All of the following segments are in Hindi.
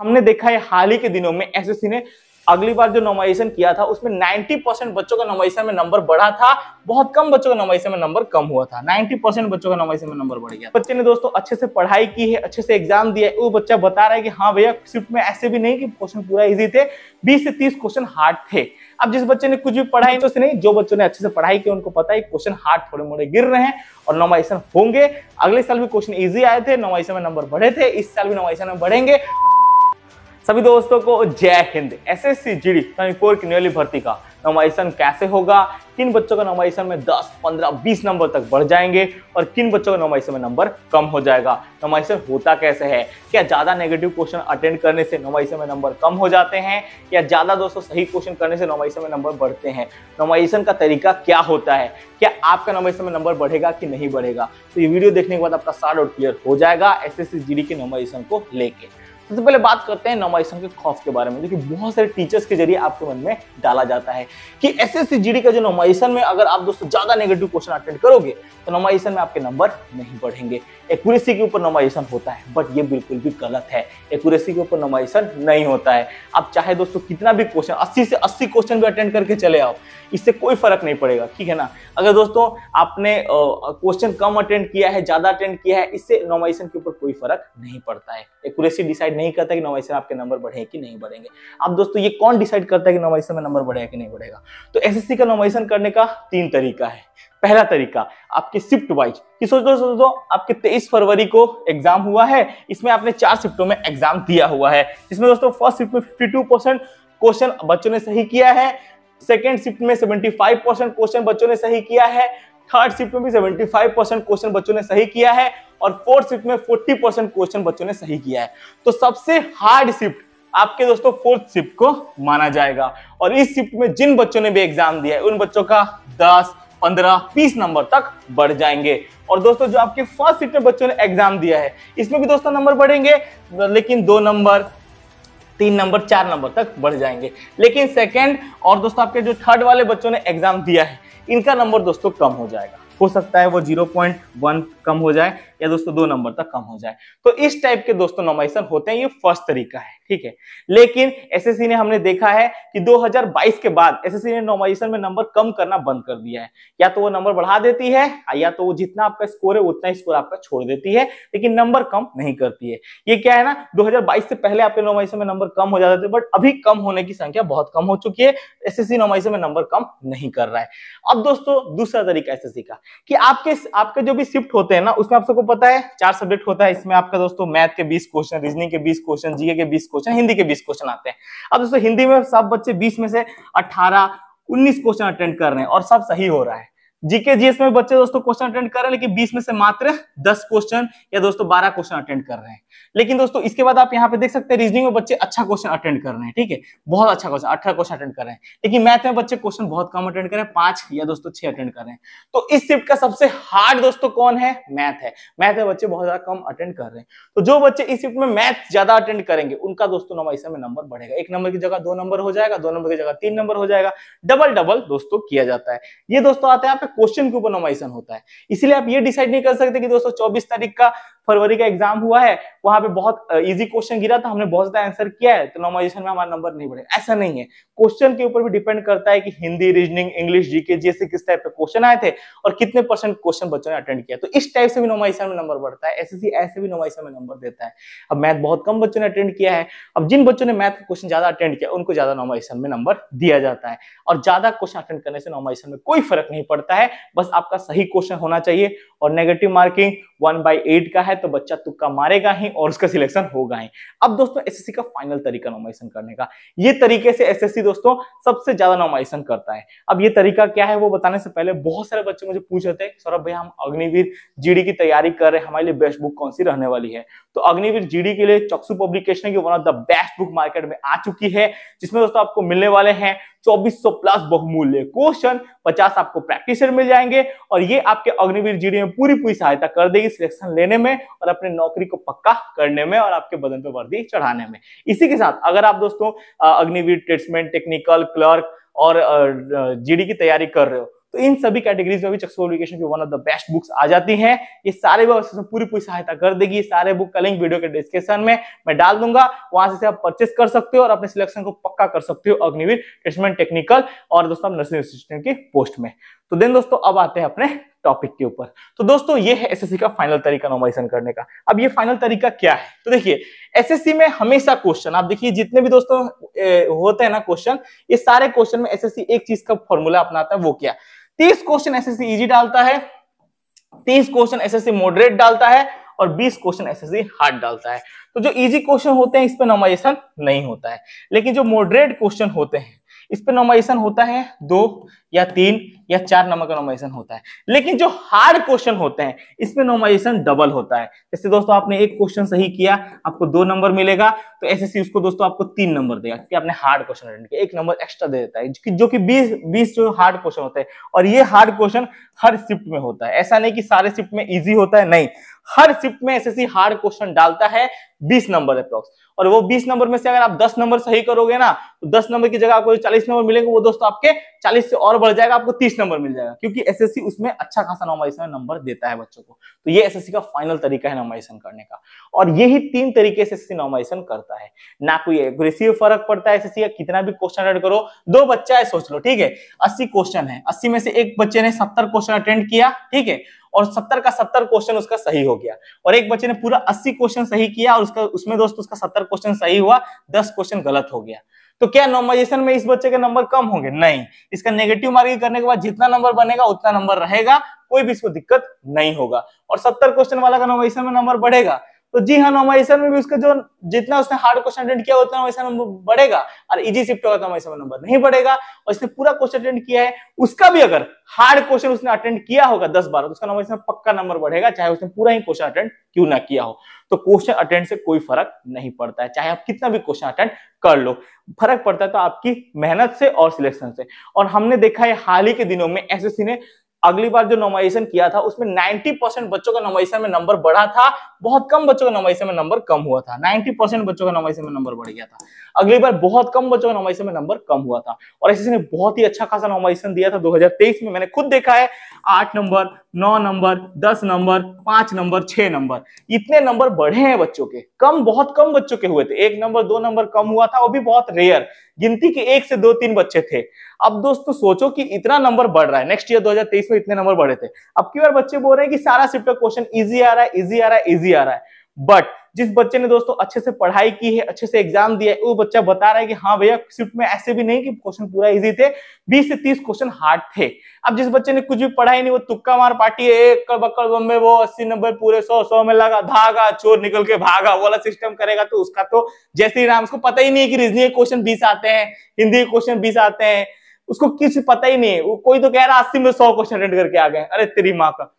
हमने देखा है हाल ही के दिनों में एस ने अगली बार जो नॉमिनेशन किया था उसमें 90 परसेंट बच्चों का नॉमिनेशन में नंबर बढ़ा था बहुत कम बच्चों का नॉमिनेशन में नंबर कम हुआ था 90 परसेंट बच्चों का नॉमिनेशन में नंबर बढ़ गया बच्चे ने दोस्तों अच्छे से पढ़ाई की है अच्छे से एग्जाम दिया है वो बच्चा बता रहा है कि हाँ भैया शिफ्ट में ऐसे भी नहीं कि क्वेश्चन पूरा ईजी थे बीस से तीस क्वेश्चन हार्ड थे अब जिस बच्चे ने कुछ भी पढ़ाई तो नहीं जो बच्चों ने अच्छे से पढ़ाई की उनको पता है क्वेश्चन हार्ड थोड़े मोड़े गिर रहे हैं और नॉमिनेशन होंगे अगले साल भी क्वेश्चन ईजी आए थे नॉमिनेशन में नंबर बढ़े थे इस साल भी नॉमिनेशन में बढ़ेंगे सभी दोस्तों को जय Hind S S C G D four की न्यूली भर्ती का नॉमिनेशन कैसे होगा किन बच्चों का नॉमिनेशन में 10, 15, 20 नंबर तक बढ़ जाएंगे और किन बच्चों का नॉमिनेशन में नंबर कम हो जाएगा नॉमिनेशन होता कैसे है क्या ज़्यादा नेगेटिव क्वेश्चन अटेंड करने से नॉमिनेशन में नंबर कम हो जाते हैं या ज़्यादा दोस्तों सही क्वेश्चन करने से नॉमिनेशन में नंबर बढ़ते हैं नॉमिनेशन का तरीका क्या होता है क्या आपका नॉमिनेशन में नंबर बढ़ेगा कि नहीं बढ़ेगा तो ये वीडियो देखने के बाद आपका सारा डाउट क्लियर हो जाएगा एस एस के नॉमिनेशन को लेकर सबसे पहले बात करते हैं नॉमिनेशन के खौफ के बारे में जो कि बहुत सारे टीचर्स के जरिए आपके मन में डाला जाता है कि एस एस का जो नॉमिनेशन में अगर आप दोस्तों ज्यादा नेगेटिव क्वेश्चन अटेंड करोगे तो नॉमिनेशन में आपके नंबर नहीं बढ़ेंगे एक्यूरेसी के ऊपर नॉमिनेशन होता है बट ये बिल्कुल भी गलत है एक्यूरेसी के ऊपर नॉमिनेशन नहीं होता है आप चाहे दोस्तों कितना भी क्वेश्चन अस्सी से अस्सी क्वेश्चन भी अटेंड करके चले आओ इससे कोई फर्क नहीं पड़ेगा ठीक है ना अगर दोस्तों आपने क्वेश्चन कम अटेंड किया है ज्यादा अटेंड किया है इससे नॉमिनेशन के ऊपर कोई फर्क नहीं पड़ता है एक्यूरेसी डिसाइड नहीं करता कि नोवाइसन आपके नंबर बढ़े कि नहीं बढ़ेंगे अब दोस्तों ये कौन डिसाइड करता है कि नोवाइसन में नंबर बढ़ेगा कि नहीं बढ़ेगा तो एसएससी का नोवाइसन करने का तीन तरीका है पहला तरीका आपके शिफ्ट वाइज कि सोच दो सोच दो आपके 23 फरवरी को एग्जाम हुआ है इसमें आपने चार शिफ्टों में एग्जाम दिया हुआ है जिसमें दोस्तों फर्स्ट शिफ्ट में 52 परसेंट क्वेश्चन बच्चों ने सही किया है सेकेंड शिफ्ट में 75 परसेंट क्वेश्चन बच्चों ने सही किया है थर्ड शिफ्ट में भी 75 परसेंट क्वेश्चन बच्चों ने सही किया है और फोर्थ शिफ्ट में 40 परसेंट क्वेश्चन बच्चों ने सही किया है तो सबसे हार्ड शिफ्ट आपके दोस्तों फोर्थ शिफ्ट को माना जाएगा और इस शिफ्ट में जिन बच्चों ने भी एग्जाम दिया है उन बच्चों का दस पंद्रह बीस नंबर तक बढ़ जाएंगे और दोस्तों जो आपके फर्स्ट शिफ्ट में बच्चों ने एग्जाम दिया है इसमें भी दोस्तों नंबर बढ़ेंगे लेकिन दो नंबर तीन नंबर चार नंबर तक बढ़ जाएंगे लेकिन सेकंड और दोस्तों आपके जो थर्ड वाले बच्चों ने एग्जाम दिया है इनका नंबर दोस्तों कम हो जाएगा हो सकता है वो जीरो पॉइंट वन कम हो जाए या दोस्तों दो नंबर तक कम हो जाए तो इस टाइप के दोस्तों नॉमिनेशन होते हैं ये फर्स्ट तरीका है ठीक है लेकिन एसएससी ने हमने देखा है कि 2022 के बाद एसएससी ने नॉमिनेशन में नंबर कम करना बंद कर दिया है या तो वो नंबर बढ़ा देती है या तो वो जितना आपका स्कोर है उतना स्कोर आपका छोड़ देती है लेकिन नंबर कम नहीं करती है ये क्या है ना 2022 से पहले आपके नॉमिनेशन में नंबर कम हो जाते थे बट अभी कम होने की संख्या बहुत कम हो चुकी है एसएससी नॉमिनेशन में नंबर कम नहीं कर रहा है अब दोस्तों दूसरा तरीका एसएससी का कि आपके आपके जो भी शिफ्ट होते हैं ना उसमें आप सबको पता है चार सब्जेक्ट होता है इसमें आपका दोस्तों मैथ के 20 क्वेश्चन रीजनिंग के 20 क्वेश्चन जीए के 20 क्वेश्चन हिंदी के 20 क्वेश्चन आते हैं अब दोस्तों हिंदी में सब बच्चे 20 में से 18 19 क्वेश्चन अटेंड कर रहे हैं और सब सही हो रहा है जीके जीएस में बच्चे दोस्तों क्वेश्चन अटेंड कर रहे हैं लेकिन 20 में से मात्र 10 क्वेश्चन या दोस्तों 12 क्वेश्चन अटेंड कर रहे हैं लेकिन दोस्तों इसके बाद आप यहाँ पे देख सकते हैं रीजनिंग में बच्चे अच्छा क्वेश्चन अटेंड कर रहे हैं ठीक है बहुत अच्छा क्वेश्चन अठारह क्वेश्चन अटेंड कर रहे हैं लेकिन मैथ में बच्चे क्वेश्चन बहुत कम अटेंड कर रहे हैं पांच या दोस्तों छह अटेंड कर रहे हैं तो इस शिफ्ट का सबसे हार्ड दोस्तों कौन है मैथ है मैथ में बच्चे बहुत ज्यादा कम अटेंड कर रहे हैं तो जो बच्चे इस शिफ्ट में मैथ ज्यादा अटेंड करेंगे उनका दोस्तों नंबर समय नंबर बढ़ेगा एक नंबर की जगह दो नंबर हो जाएगा दो नंबर की जगह तीन नंबर हो जाएगा डबल डबल दोस्तों किया जाता है ये दोस्तों आते हैं क्वेश्चन के ऊपर नॉमिनेशन होता है इसलिए आप ये डिसाइड नहीं कर सकते कि दोस्तों चौबीस तारीख का फरवरी का एग्जाम हुआ है वहां पे बहुत इजी क्वेश्चन गिरा था हमने बहुत ज्यादा आंसर किया है तो नॉमिनेशन में हमारा नंबर नहीं बढ़े ऐसा नहीं है क्वेश्चन के ऊपर भी डिपेंड करता है कि हिंदी रीजनिंग इंग्लिश जीके जैसे किस टाइप के क्वेश्चन आए थे और कितने परसेंट क्वेश्चन बच्चों ने अटेंड किया तो इस टाइप से भी नॉमिनेशन में नंबर बढ़ता है एसएससी ऐसे भी नॉमिनेशन में नंबर देता है अब मैथ बहुत कम बच्चों ने अटेंड किया है अब जिन बच्चों ने मैथ का क्वेश्चन ज्यादा अटेंड किया उनको ज्यादा नॉमिनेशन में नंबर दिया जाता है और ज्यादा क्वेश्चन अटेंड करने से नॉमिनेशन में कोई फर्क नहीं पड़ता है है बस आपका सही क्वेश्चन होना चाहिए और negative marking one by eight का है तो बच्चा तुक्का मारेगा ही और उसका सिलेक्शन होगा ही अब दोस्तों एसएससी का फाइनल तरीका नॉमिनेशन करने का ये तरीके से एसएससी दोस्तों सबसे ज्यादा नॉमिनेशन करता है अब ये तरीका क्या है वो बताने से पहले बहुत सारे बच्चे मुझे पूछ रहे थे सौरभ भैया हम अग्निवीर जीडी की तैयारी कर रहे हैं हमारे लिए बेस्ट बुक कौन सी रहने वाली है तो अग्निवीर जीडी के लिए चौकसू पब्लिकेशन की one of the best book market में आ चुकी है जिसमें दोस्तों आपको मिलने वाले हैं 2400 प्लस बहुमूल्य क्वेश्चन 50 आपको प्रैक्टिसर मिल जाएंगे और ये आपके अग्निवीर जीडी में पूरी पूरी सहायता कर देगी सिलेक्शन लेने में और अपने नौकरी को पक्का करने में और आपके बदन पर वर्दी चढ़ाने में इसी के साथ अगर आप दोस्तों अग्निवीर ट्रेड्समैन टेक्निकल क्लर्क और जीडी की तैयारी कर रहे हो तो इन सभी कैटेगरीज में भी चक्सु पब्लिकेशन की one of the best books आ जाती हैं ये सारे बुक बुक्स पूरी पूरी सहायता कर देगी सारे बुक का लिंक वीडियो के डिस्क्रिप्शन में मैं डाल दूंगा वहां से आप परचेस कर सकते हो और अपने सिलेक्शन को पक्का कर सकते हो अग्निवीर ट्रेसमेंट टेक्निकल और दोस्तों नर्सिंग असिस्टेंट की पोस्ट में तो देन दोस्तों अब आते हैं अपने टॉपिक के ऊपर तो दोस्तों ये है एसएससी का फाइनल तरीका नॉमिनेशन करने का अब ये फाइनल तरीका क्या है तो देखिए एसएससी में हमेशा क्वेश्चन आप देखिए जितने भी दोस्तों ए, होते हैं ना क्वेश्चन ये सारे क्वेश्चन में एसएससी एक चीज का फॉर्मूला अपनाता है वो क्या तीस क्वेश्चन एस इजी डालता है तीस क्वेश्चन एस मॉडरेट डालता है और 20 क्वेश्चन एसएससी हार्ड डालता है तो जो इजी क्वेश्चन होते हैं इस पर नॉर्मलाइजेशन नहीं होता है लेकिन जो मॉडरेट क्वेश्चन होते हैं इस पर नोमाइजेशन होता है दो या तीन या चार नंबर का नोमाइजेशन होता है लेकिन जो हार्ड क्वेश्चन होते हैं इसमें नोमाइजेशन डबल होता है जैसे दोस्तों आपने एक क्वेश्चन सही किया आपको दो नंबर मिलेगा तो एस उसको दोस्तों आपको तीन नंबर देगा क्योंकि आपने हार्ड क्वेश्चन अटेंड किया एक नंबर एक्स्ट्रा दे देता है जो कि बीस बीस जो हार्ड क्वेश्चन होते हैं और ये हार्ड क्वेश्चन हर शिफ्ट में होता है ऐसा नहीं कि सारे शिफ्ट में ईजी होता है नहीं हर शिफ्ट में एसएससी हार्ड क्वेश्चन डालता है 20 नंबर अप्रोक्स और वो 20 नंबर में से अगर आप 10 नंबर सही करोगे ना तो 10 नंबर की जगह आपको जो 40 नंबर मिलेंगे वो दोस्तों आपके 40 से और बढ़ जाएगा आपको 30 नंबर मिल जाएगा क्योंकि एसएससी उसमें अच्छा खासा नॉमाइजेशन नंबर देता है बच्चों को तो ये एस का फाइनल तरीका है नॉमाइजेशन करने का और यही तीन तरीके से नॉमाइजेशन करता है ना कोई एग्रेसिव फर्क पड़ता है एस का कितना भी क्वेश्चन एड करो दो बच्चा है सोच लो ठीक है अस्सी क्वेश्चन है अस्सी में से एक बच्चे ने सत्तर क्वेश्चन अटेंड किया ठीक है और सत्तर का सत्तर क्वेश्चन उसका सही हो गया और एक बच्चे ने पूरा अस्सी क्वेश्चन सही किया और उसका उसमें दोस्त उसका सत्तर क्वेश्चन सही हुआ दस क्वेश्चन गलत हो गया तो क्या नॉर्मलाइजेशन में इस बच्चे के नंबर कम होंगे नहीं इसका नेगेटिव मार्किंग करने के बाद जितना नंबर बनेगा उतना नंबर रहेगा कोई भी इसको दिक्कत नहीं होगा और सत्तर क्वेश्चन वाला का नॉर्मलाइजेशन में नंबर बढ़ेगा तो जी हाँ नॉर्मलाइजेशन में भी उसका जो जितना उसने हार्ड क्वेश्चन अटेंड किया उतना नॉर्मलाइजेशन नंबर बढ़ेगा और इजी शिफ्ट होगा तो नॉर्मलाइजेशन नंबर नहीं बढ़ेगा और इसने पूरा क्वेश्चन अटेंड किया है उसका भी अगर हार्ड क्वेश्चन उसने अटेंड किया होगा दस बार तो उसका नॉर्मलाइजेशन पक्का नंबर बढ़ेगा चाहे उसने पूरा ही क्वेश्चन अटेंड क्यों ना किया हो तो क्वेश्चन अटेंड से कोई फर्क नहीं पड़ता है चाहे आप कितना भी क्वेश्चन अटेंड कर लो फर्क पड़ता है तो आपकी मेहनत से और सिलेक्शन से और हमने देखा है हाल ही के दिनों में एसएससी ने अगली बार जो नॉमिनेशन किया था उसमें 90 परसेंट बच्चों का नॉमिनेशन में नंबर बढ़ा था बहुत कम बच्चों का नॉमिनेशन में नंबर कम हुआ था 90 परसेंट बच्चों का नॉमिनेशन में नंबर बढ़ गया था अगली बार बहुत कम बच्चों का नॉमिनेशन में नंबर कम हुआ था और एस ने बहुत ही अच्छा खासा नॉमिनेशन दिया था 2023 में मैंने खुद देखा है आठ नंबर नौ नंबर दस नंबर पांच नंबर छह नंबर इतने नंबर बढ़े हैं बच्चों के कम बहुत कम बच्चों के हुए थे एक नंबर दो नंबर कम हुआ था वो भी बहुत रेयर गिनती के एक से दो तीन बच्चे थे अब दोस्तों सोचो कि इतना नंबर बढ़ रहा है नेक्स्ट ईयर 2023 में इतने नंबर बढ़े थे अब की बार बच्चे बोल रहे हैं कि सारा सिप्ट क्वेश्चन इजी आ रहा है इजी आ रहा है इजी आ रहा है बट जिस बच्चे ने दोस्तों अच्छे से पढ़ाई की है अच्छे से एग्जाम दिया है वो बच्चा बता रहा है कि हाँ भैया स्विफ्ट में ऐसे भी नहीं कि क्वेश्चन पूरा इजी थे बीस से तीस क्वेश्चन हार्ड थे अब जिस बच्चे ने कुछ भी पढ़ाई नहीं वो तुक्का मार पार्टी है एक बक्कड़ बम्बे वो अस्सी नब्बे पूरे सौ सौ में लगा भागा चोर निकल के भागा वाला सिस्टम करेगा तो उसका तो जैसे ही नाम उसको पता ही नहीं है कि रीजनिंग क्वेश्चन बीस आते हैं हिंदी क्वेश्चन बीस आते हैं उसको किसी पता ही नहीं है कोई तो कह रहा है अस्सी में सौ क्वेश्चन अटेंड करके आ गए अरे तेरी माँ का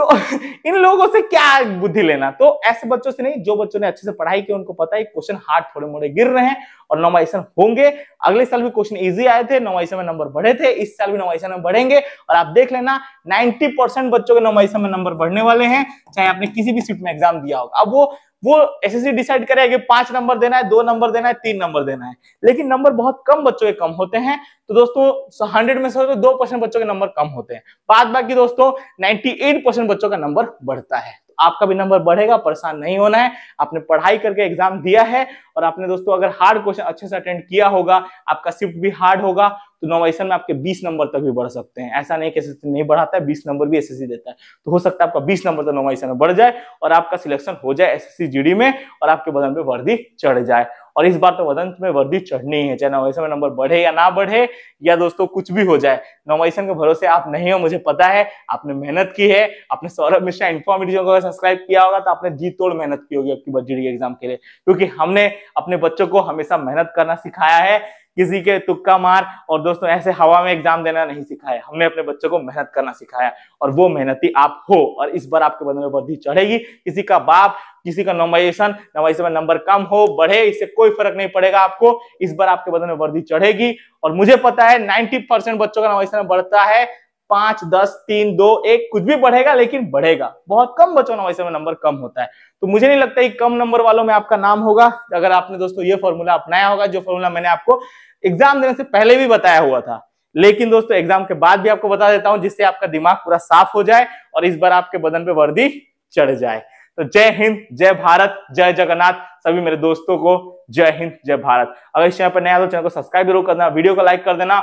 तो इन लोगों से क्या बुद्धि लेना तो ऐसे बच्चों से नहीं जो बच्चों ने अच्छे से पढ़ाई की उनको पता है क्वेश्चन हार्ड थोड़े मोड़े गिर रहे हैं और नोमाइसन होंगे अगले साल भी क्वेश्चन इजी आए थे नॉमिनेशन में नंबर बढ़े थे इस साल भी नॉमिनेशन में बढ़ेंगे और आप देख लेना 90 परसेंट बच्चों के नॉमिनेशन में नंबर बढ़ने वाले हैं चाहे आपने किसी भी सीट में एग्जाम दिया होगा अब वो वो एस डिसाइड करेगा कि पांच नंबर देना है दो नंबर देना है तीन नंबर देना है लेकिन नंबर बहुत कम बच्चों के कम होते हैं तो दोस्तों हंड्रेड में से दो परसेंट बच्चों के नंबर कम होते हैं बाद बाकी दोस्तों नाइनटी एट परसेंट बच्चों का नंबर बढ़ता है आपका भी नंबर बढ़ेगा परेशान नहीं होना है आपने पढ़ाई करके एग्जाम दिया है और आपने दोस्तों अगर हार्ड क्वेश्चन अच्छे से अटेंड किया होगा आपका शिफ्ट भी हार्ड होगा तो नॉमिनेशन में आपके 20 नंबर तक भी बढ़ सकते हैं ऐसा नहीं कि एस नहीं बढ़ाता है 20 नंबर भी एस देता है तो हो सकता है आपका 20 नंबर तक नॉमिनेशन में बढ़ जाए और आपका सिलेक्शन हो जाए एस एस में और आपके बदन पे वर्दी चढ़ जाए और इस बार तो वजन में वर्दी चढ़नी है चाहे नवाइसन में नंबर बढ़े या ना बढ़े या दोस्तों कुछ भी हो जाए नवाइसन के भरोसे आप नहीं हो मुझे पता है आपने मेहनत की है आपने सौरभ मिश्रा इन्फॉर्मेटिव को सब्सक्राइब किया होगा तो आपने जी तोड़ मेहनत की होगी आपकी बजट एग्जाम के लिए क्योंकि हमने अपने बच्चों को हमेशा मेहनत करना सिखाया है किसी के तुक्का मार और दोस्तों ऐसे हवा में एग्जाम देना नहीं सिखाया हमने अपने बच्चों को मेहनत करना सिखाया और वो मेहनती आप हो और इस बार आपके बदले में वर्दी चढ़ेगी किसी का बाप किसी का नॉमिनेशन नॉमिनेशन में नंबर कम हो बढ़े इससे कोई फर्क नहीं पड़ेगा आपको इस बार आपके बदन में वर्दी चढ़ेगी और मुझे पता है 90 परसेंट बच्चों का नॉमिनेशन बढ़ता है पांच दस तीन दो एक कुछ भी बढ़ेगा लेकिन बढ़ेगा बहुत कम बच्चों नॉमिनेशन में नंबर कम होता है तो मुझे नहीं लगता कि कम नंबर वालों में आपका नाम होगा अगर आपने दोस्तों ये फॉर्मूला अपनाया होगा जो फॉर्मूला मैंने आपको एग्जाम देने से पहले भी बताया हुआ था लेकिन दोस्तों एग्जाम के बाद भी आपको बता देता हूं जिससे आपका दिमाग पूरा साफ हो जाए और इस बार आपके बदन पे वर्दी चढ़ जाए तो जय हिंद जय भारत जय जगन्नाथ सभी मेरे दोस्तों को जय हिंद जय भारत अगर इस चैनल पर नया तो चैनल को सब्सक्राइब जरूर करना वीडियो को लाइक कर देना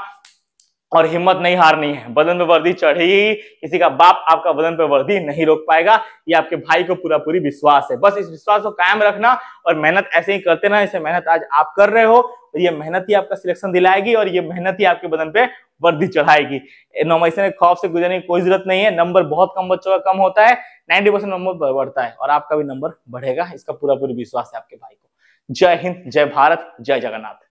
और हिम्मत नहीं हारनी है बदन पे वर्दी चढ़ेगी किसी का बाप आपका बदन पे वर्दी नहीं रोक पाएगा ये आपके भाई को पूरा पूरी विश्वास है बस इस विश्वास को कायम रखना और मेहनत ऐसे ही करते रहना इसे मेहनत आज आप कर रहे हो ये मेहनत ही आपका सिलेक्शन दिलाएगी और ये मेहनत ही आपके बदन पे वर्दी चढ़ाएगी नॉमिनेशन खौफ से गुजरने की कोई जरूरत नहीं है नंबर बहुत कम बच्चों का कम होता है नाइन्टी परसेंट नंबर बढ़ता है और आपका भी नंबर बढ़ेगा इसका पूरा पूरी विश्वास है आपके भाई को जय हिंद जय भारत जय जगन्नाथ